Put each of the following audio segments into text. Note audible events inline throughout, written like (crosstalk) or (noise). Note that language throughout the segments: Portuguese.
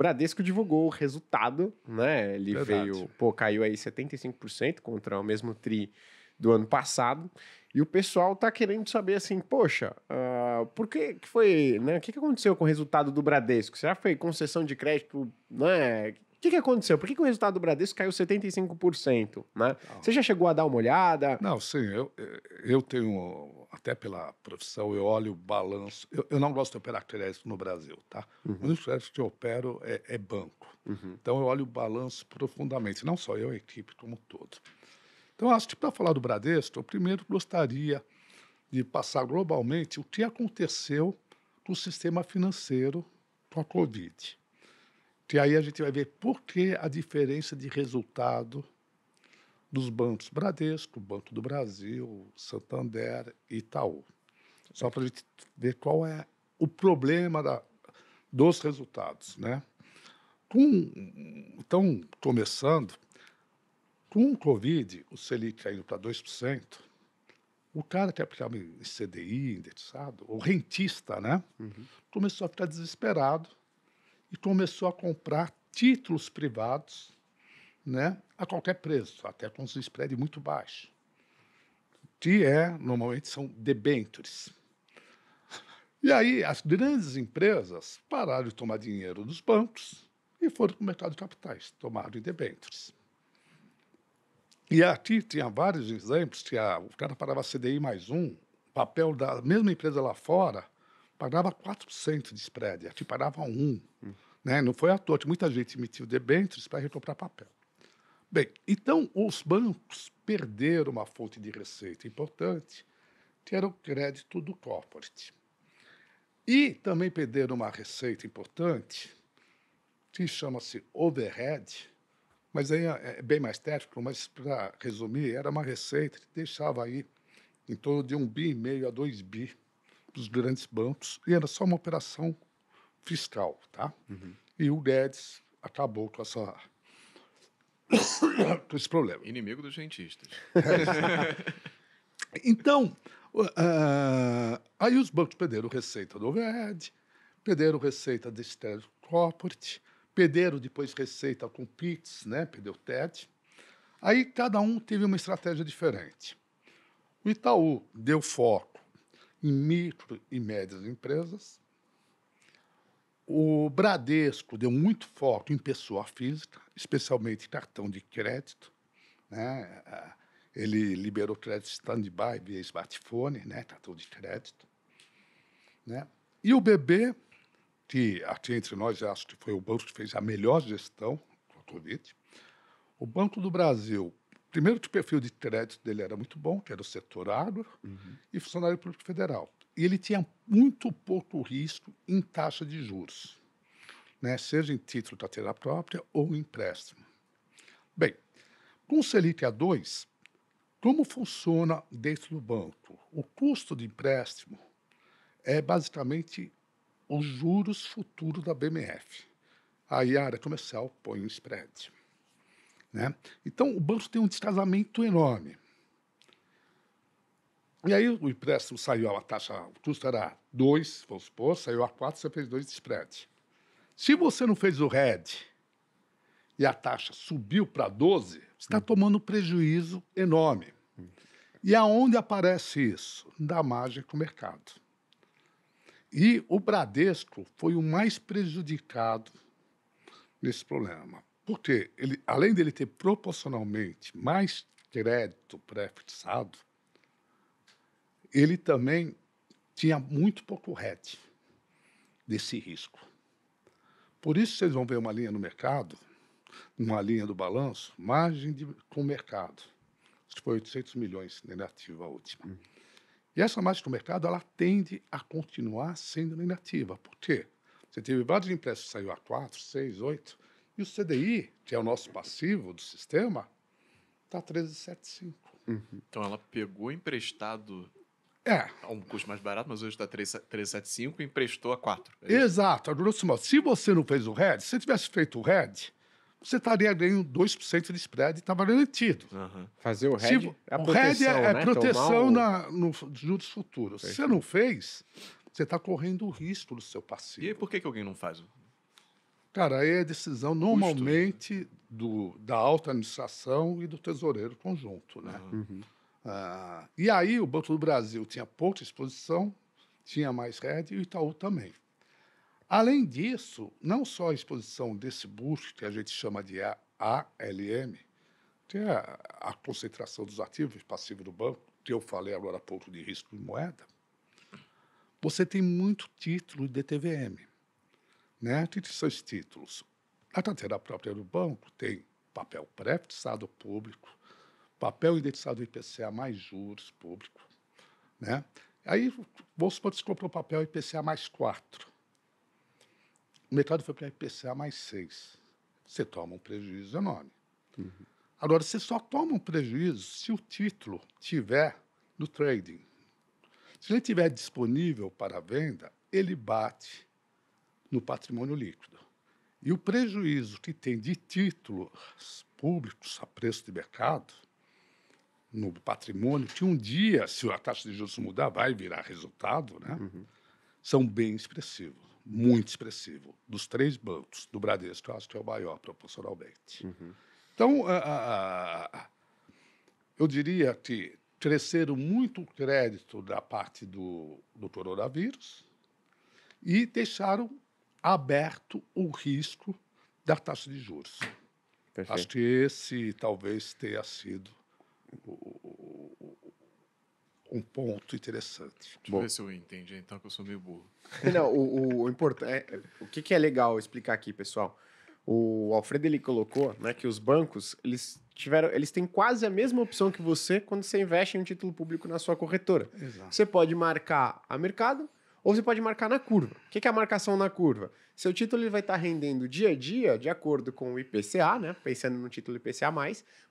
Bradesco divulgou o resultado, né? Ele Verdade. veio, pô, caiu aí 75% contra o mesmo tri do ano passado. E o pessoal tá querendo saber assim, poxa, uh, por que, que foi, né? O que, que aconteceu com o resultado do Bradesco? Será que foi concessão de crédito, né? O que, que aconteceu? Por que, que o resultado do Bradesco caiu 75%? Né? Você já chegou a dar uma olhada? Não, sim. Eu, eu tenho, até pela profissão, eu olho o balanço. Eu, eu não gosto de operar crédito no Brasil, tá? Uhum. O único crédito que eu opero é, é banco. Uhum. Então, eu olho o balanço profundamente. Não só eu, a equipe como todo. Então, acho que para falar do Bradesco, eu primeiro gostaria de passar globalmente o que aconteceu com o sistema financeiro com a Covid. E aí a gente vai ver por que a diferença de resultado dos bancos Bradesco, Banco do Brasil, Santander e Itaú. Só para a gente ver qual é o problema da, dos resultados. Né? Com, então, começando, com o Covid, o Selic caindo para 2%, o cara que é aplicava em CDI, indexado, o rentista, né? Uhum. Começou a ficar desesperado e começou a comprar títulos privados né, a qualquer preço, até com um spread muito baixo, que é, normalmente são debêntures. E aí as grandes empresas pararam de tomar dinheiro dos bancos e foram para o mercado de capitais, tomaram em debêntures. E aqui tinha vários exemplos, tinha, o cara parava CDI mais um, papel da mesma empresa lá fora, pagava 400 de spread, aqui pagava 1%. Hum. Né? Não foi à toa, muita gente emitiu debêntures para recuperar papel. Bem, então os bancos perderam uma fonte de receita importante, que era o crédito do corporate. E também perderam uma receita importante, que chama-se overhead, mas aí é, é bem mais técnico, mas para resumir, era uma receita que deixava aí em torno de um bi e meio a dois bi dos grandes bancos e era só uma operação fiscal, tá? Uhum. E o Guedes acabou com essa (coughs) com esse problema. Inimigo dos cientistas. (laughs) então, uh, aí os bancos perderam receita do Overhead, perderam receita do Estéreo Corporate, perderam depois receita com PITS, né? perdeu TED. Aí cada um teve uma estratégia diferente. O Itaú deu foco em micro e médias empresas. O Bradesco deu muito foco em pessoa física, especialmente cartão de crédito. Né? Ele liberou crédito stand-by via smartphone, né? cartão de crédito. Né? E o BB, que aqui entre nós acho que foi o banco que fez a melhor gestão com a Covid, o Banco do Brasil Primeiro que o perfil de crédito dele era muito bom, que era o setor agro, uhum. e funcionário público federal. E ele tinha muito pouco risco em taxa de juros, né? seja em título da terra própria ou empréstimo. Bem, com o Selic a 2, como funciona dentro do banco? O custo de empréstimo é basicamente os juros futuros da BMF. A área comercial põe um spread. Né? Então, o banco tem um descasamento enorme. E aí, o empréstimo saiu a taxa, o custo era 2, vamos supor, saiu a 4, você fez 2 de spread. Se você não fez o RED e a taxa subiu para 12, você está hum. tomando um prejuízo enorme. Hum. E aonde aparece isso? Da margem com o mercado. E o Bradesco foi o mais prejudicado nesse problema. Porque ele, além dele ter proporcionalmente mais crédito pré-fixado, ele também tinha muito pouco RET desse risco. Por isso vocês vão ver uma linha no mercado, uma linha do balanço, margem de, com mercado. Isso foi 800 milhões negativa a última. Hum. E essa margem do mercado, ela tende a continuar sendo negativa. Por quê? Você teve vários empréstimos que saiu a 4, 6, 8, e o CDI, que é o nosso passivo do sistema, está 13,75. Uhum. Então ela pegou emprestado é. a um custo mais barato, mas hoje está 13,75 e emprestou a 4. É Exato. grosso modo, se você não fez o RED, se você tivesse feito o RED, você estaria ganhando 2% de spread e estava tá garantido. Uhum. Fazer o RED se, é a é- proteção, é, né? proteção o... na, no, nos juros futuros. Se você não fez, você está correndo o risco do seu passivo. E aí, por que, que alguém não faz? Cara, aí é decisão normalmente do, da alta administração e do tesoureiro conjunto, né? Uhum. Ah, e aí o Banco do Brasil tinha pouca exposição, tinha mais rede e o Itaú também. Além disso, não só a exposição desse busto, que a gente chama de ALM, que é a concentração dos ativos passivos do banco, que eu falei agora há pouco de risco de moeda, você tem muito título de DTVM né, de seus títulos. Na carteira própria do banco tem papel pré-fixado público, papel indexado IPCA mais juros público. Né? Aí, vamos supor que você comprou papel IPCA mais 4. O mercado foi para IPCA mais 6. Você toma um prejuízo enorme. Uhum. Agora, você só toma um prejuízo se o título tiver no trading. Se ele estiver disponível para venda, ele bate no patrimônio líquido. E o prejuízo que tem de títulos públicos a preço de mercado no patrimônio, que um dia, se a taxa de juros mudar, vai virar resultado, né? Uhum. são bem expressivos, muito expressivos. Dos três bancos, do Bradesco, eu acho que é o maior, proporcionalmente. Uhum. Então, a, a, a, eu diria que cresceram muito o crédito da parte do, do coronavírus e deixaram aberto o risco da taxa de juros. Perfeito. Acho que esse talvez tenha sido um ponto interessante. Deixa Bom. eu ver se eu entendi, então, que eu sou meio burro. Não, o, o, importante, é, o que, que é legal explicar aqui, pessoal? O Alfredo ele colocou, né, que os bancos eles tiveram, eles têm quase a mesma opção que você quando você investe em um título público na sua corretora. Exato. Você pode marcar a mercado, ou você pode marcar na curva. O que é a marcação na curva? Seu título ele vai estar tá rendendo dia a dia, de acordo com o IPCA, né? pensando no título IPCA,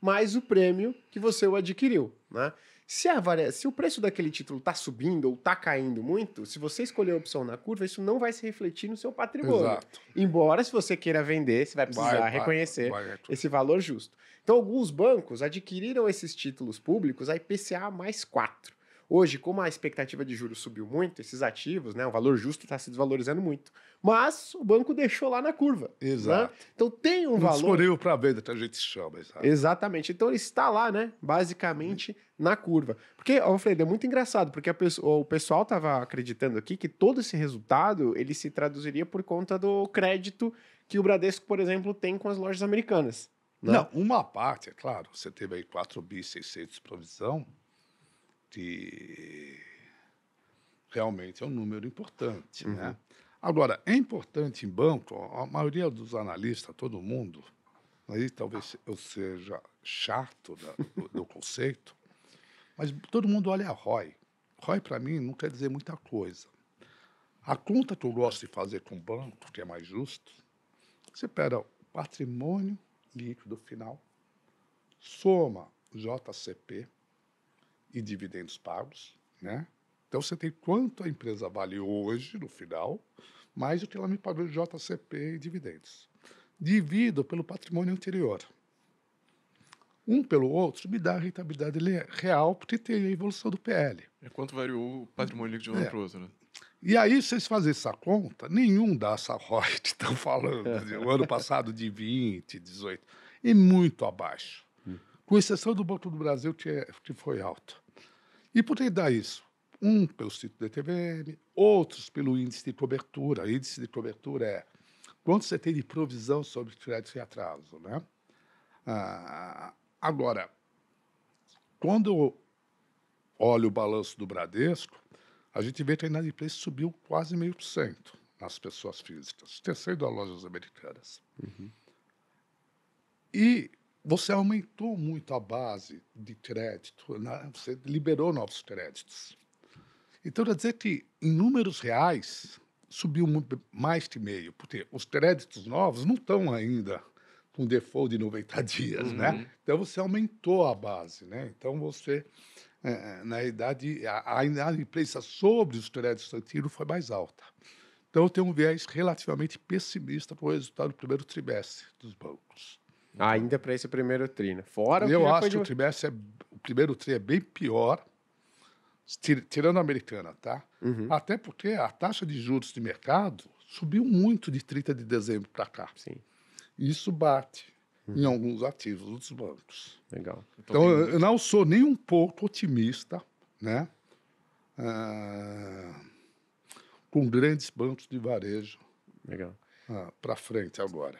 mais o prêmio que você o adquiriu. Né? Se, a varia... se o preço daquele título está subindo ou está caindo muito, se você escolher a opção na curva, isso não vai se refletir no seu patrimônio. Exato. Embora, se você queira vender, você vai precisar vai, reconhecer vai, vai, esse valor justo. Então, alguns bancos adquiriram esses títulos públicos a IPCA mais 4. Hoje, como a expectativa de juros subiu muito, esses ativos, né, o valor justo está se desvalorizando muito. Mas o banco deixou lá na curva. Né? Exato. Né? Então tem um Não valor. Disponível para venda, que a gente chama. Exatamente. Então ele está lá, né? Basicamente na curva. Porque, Alfredo, é muito engraçado, porque pessoa, o pessoal estava acreditando aqui que todo esse resultado ele se traduziria por conta do crédito que o Bradesco, por exemplo, tem com as lojas americanas. Né? Não, uma parte, é claro, você teve aí 4.600 de provisão, que realmente é um número importante. Uhum. Né? Agora, é importante em banco, a maioria dos analistas, todo mundo, aí talvez eu seja chato da, do, do, conceito, mas todo mundo olha a ROI. ROI, para mim, não quer dizer muita coisa. A conta que eu gosto de fazer com o banco, que é mais justo, você pega o patrimônio líquido final, soma JCP, e dividendos pagos, né? Então você tem quanto a empresa vale hoje, no final, mais o que ela me pagou de JCP e dividendos. Divido pelo patrimônio anterior. Um pelo outro me dá a rentabilidade real, porque tem a evolução do PL. É quanto variou o patrimônio de um é. para o outro, né? E aí, vocês fazem essa conta, nenhum dá essa ROI que estão falando. (laughs) Assim, o ano passado de 20, 18. E muito abaixo com exceção do Banco do Brasil, que, é, que foi alta. E por que dá isso? Um pelo título de TVM, outros pelo índice de cobertura. O índice de cobertura é quanto você tem de provisão sobre crédito e atraso. Né? Ah, agora, quando olho o balanço do Bradesco, a gente vê que a inadimplência subiu quase meio por cento nas pessoas físicas, terceiro das lojas americanas. Uhum. E você aumentou muito a base de crédito, né? você liberou novos créditos. Então, quer dizer que, em números reais, subiu muito, mais que meio, porque os créditos novos não estão ainda com default de 90 (laughs) dias, né? uhum. né? Então, você aumentou a base, né? Então, você, é, na realidade, a, a inadimplência sobre os créditos antigos foi mais alta. Então, tem um viés relativamente pessimista para o resultado do primeiro trimestre dos bancos. Ainda para esse primeiro tri, né? Fora Eu que acho que o trimestre é, o primeiro tri é bem pior, tirando a americana, tá? Uhum. Até porque a taxa de juros de mercado subiu muito de 30 de dezembro para cá. Sim. Isso bate uhum. em alguns ativos dos bancos. Legal. Então, eu não sou nem um pouco otimista, né? Ah, com grandes bancos de varejo. Legal. Ah, para frente agora.